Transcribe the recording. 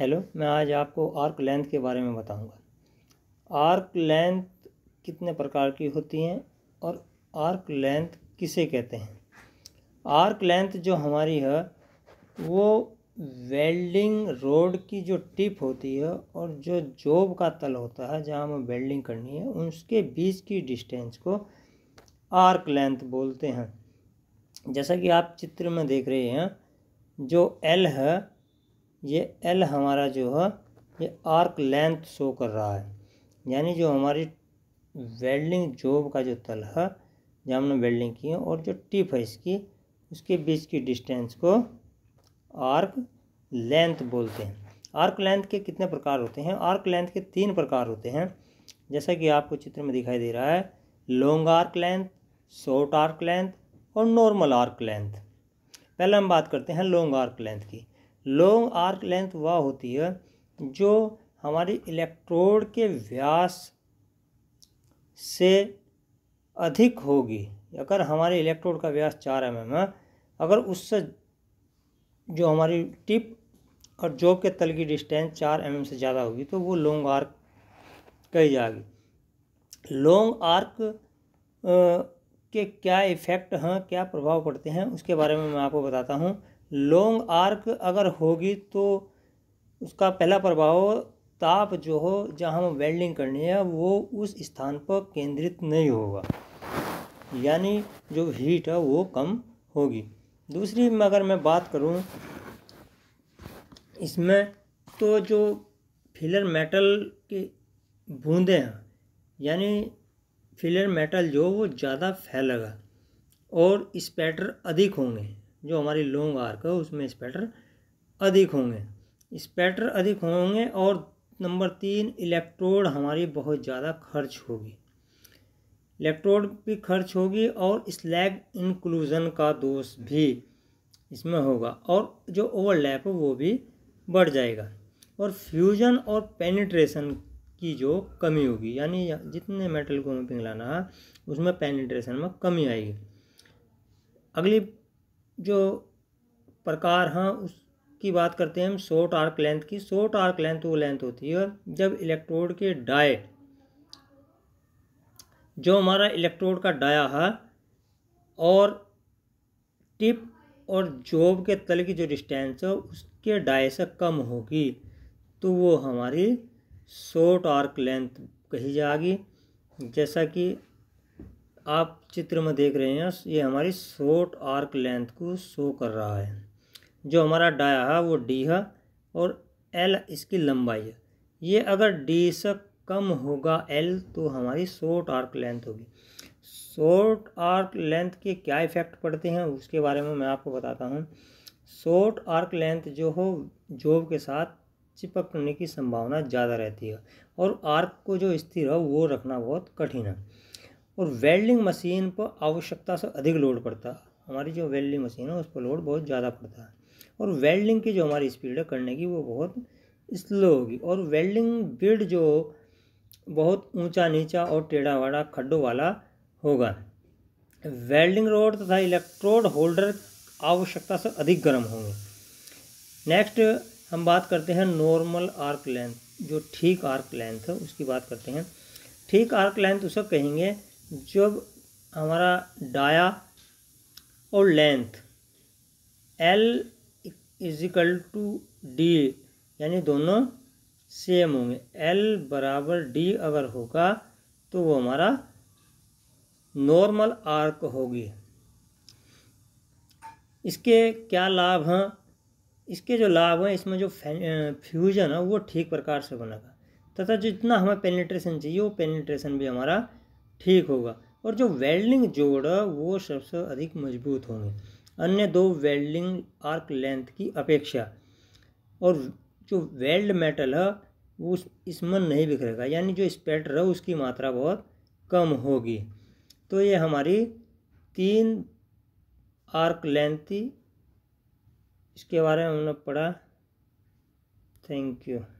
hello मैं आज आपको आर्क लेंथ के बारे में बताऊंगा आर्क लेंथ कितने प्रकार की होती हैं और आर्क लेंथ किसे कहते हैं आर्क लेंथ जो हमारी है वो वेल्डिंग रोड की जो टिप होती है और जो जॉब का तल होता है जहाँ हमें वेल्डिंग करनी है उसके बीच की डिस्टेंस को आर्क लेंथ बोलते हैं जैसा कि आप चित्र में देख रहे हैं जो एल है ये एल हमारा जो है ये आर्क लेंथ शो कर रहा है यानी जो हमारी वेल्डिंग जॉब का जो तल है जहाँ हमने वेल्डिंग की है और जो टिप है इसकी उसके बीच की डिस्टेंस को आर्क लेंथ बोलते हैं आर्क लेंथ के कितने प्रकार होते हैं आर्क लेंथ के तीन प्रकार होते हैं जैसा कि आपको चित्र में दिखाई दे रहा है long arc length short arc length और नॉर्मल आर्क लेंथ पहले हम बात करते हैं लॉन्ग आर्क लेंथ की लॉन्ग आर्क लेंथ वह होती है जो हमारी इलेक्ट्रोड के व्यास से अधिक होगी अगर हमारे इलेक्ट्रोड का व्यास चार एम mm एम है अगर उससे जो हमारी टिप और जॉब के तल की डिस्टेंस चार एम mm से ज़्यादा होगी तो वो लॉन्ग आर्क कही जाएगी लॉन्ग आर्क के क्या इफ़ेक्ट हैं क्या प्रभाव पड़ते हैं उसके बारे में मैं आपको बताता हूँ लॉन्ग आर्क अगर होगी तो उसका पहला प्रभाव ताप जो हो जहाँ हम वेल्डिंग करनी है वो उस स्थान पर केंद्रित नहीं होगा यानी जो हीट है वो कम होगी दूसरी में अगर मैं बात करूँ इसमें तो जो फिलर मेटल के बूंदे हैं यानी फिलर मेटल जो वो ज़्यादा फैलेगा और स्पैटर अधिक होंगे जो हमारी लॉन्ग आर्क है उसमें स्पेटर अधिक होंगे स्पैटर अधिक होंगे और नंबर तीन इलेक्ट्रोड हमारी बहुत ज़्यादा खर्च होगी इलेक्ट्रोड भी खर्च होगी और स्लैग इंक्लूज़न का दोष भी इसमें होगा और जो ओवरलैप है वो भी बढ़ जाएगा और फ्यूज़न और पेनिट्रेशन की जो कमी होगी यानी जितने मेटल को हमें पिघलाना है उसमें पेनिट्रेशन में कमी आएगी अगली जो प्रकार हैं हाँ, उसकी बात करते हैं हम शॉर्ट आर्क लेंथ की शॉर्ट आर्क लेंथ वो लेंथ होती है जब इलेक्ट्रोड के डाय जो हमारा इलेक्ट्रोड का डाया है और टिप और जॉब के तल की जो डिस्टेंस है उसके डाय से कम होगी तो वो हमारी शॉर्ट आर्क लेंथ कही जाएगी जैसा कि आप चित्र में देख रहे हैं ये हमारी शॉर्ट आर्क लेंथ को शो कर रहा है जो हमारा डाया है वो डी है और एल इसकी लंबाई है ये अगर डी से कम होगा एल तो हमारी शॉर्ट आर्क लेंथ होगी शॉर्ट आर्क लेंथ के क्या इफ़ेक्ट पड़ते हैं उसके बारे में मैं आपको बताता हूँ शॉर्ट आर्क लेंथ जो हो जॉब के साथ चिपकने की संभावना ज़्यादा रहती है और आर्क को जो स्थिर हो वो रखना बहुत कठिन है और वेल्डिंग मशीन पर आवश्यकता से अधिक लोड पड़ता हमारी जो वेल्डिंग मशीन है उस पर लोड बहुत ज़्यादा पड़ता है और वेल्डिंग की जो हमारी स्पीड है करने की वो बहुत स्लो होगी और वेल्डिंग बिल्ड जो बहुत ऊंचा नीचा और टेढ़ा वाड़ा खड्डों वाला होगा वेल्डिंग रोड तथा इलेक्ट्रोड होल्डर आवश्यकता से अधिक गर्म होंगे नेक्स्ट हम बात करते हैं नॉर्मल आर्क लेंथ जो ठीक आर्क लेंथ है उसकी बात करते हैं ठीक आर्क लेंथ उसे कहेंगे जब हमारा डाया और length L equal to D यानी दोनों सेम होंगे एल बराबर डी अगर होगा तो वो हमारा नॉर्मल आर्क होगी इसके क्या लाभ हैं इसके जो लाभ हैं इसमें जो फ्यूजन है वो ठीक प्रकार से बनेगा तथा जितना हमें पेनिट्रेशन चाहिए वो पेनिट्रेशन भी हमारा ठीक होगा और जो वेल्डिंग जोड़ वो सबसे अधिक मजबूत होंगे अन्य दो वेल्डिंग आर्क लेंथ की अपेक्षा और जो वेल्ड मेटल है वो इसमें नहीं बिखरेगा यानी जो स्पेटर है उसकी मात्रा बहुत कम होगी तो ये हमारी तीन आर्क लेंथ थी इसके बारे में हमने पढ़ा थैंक यू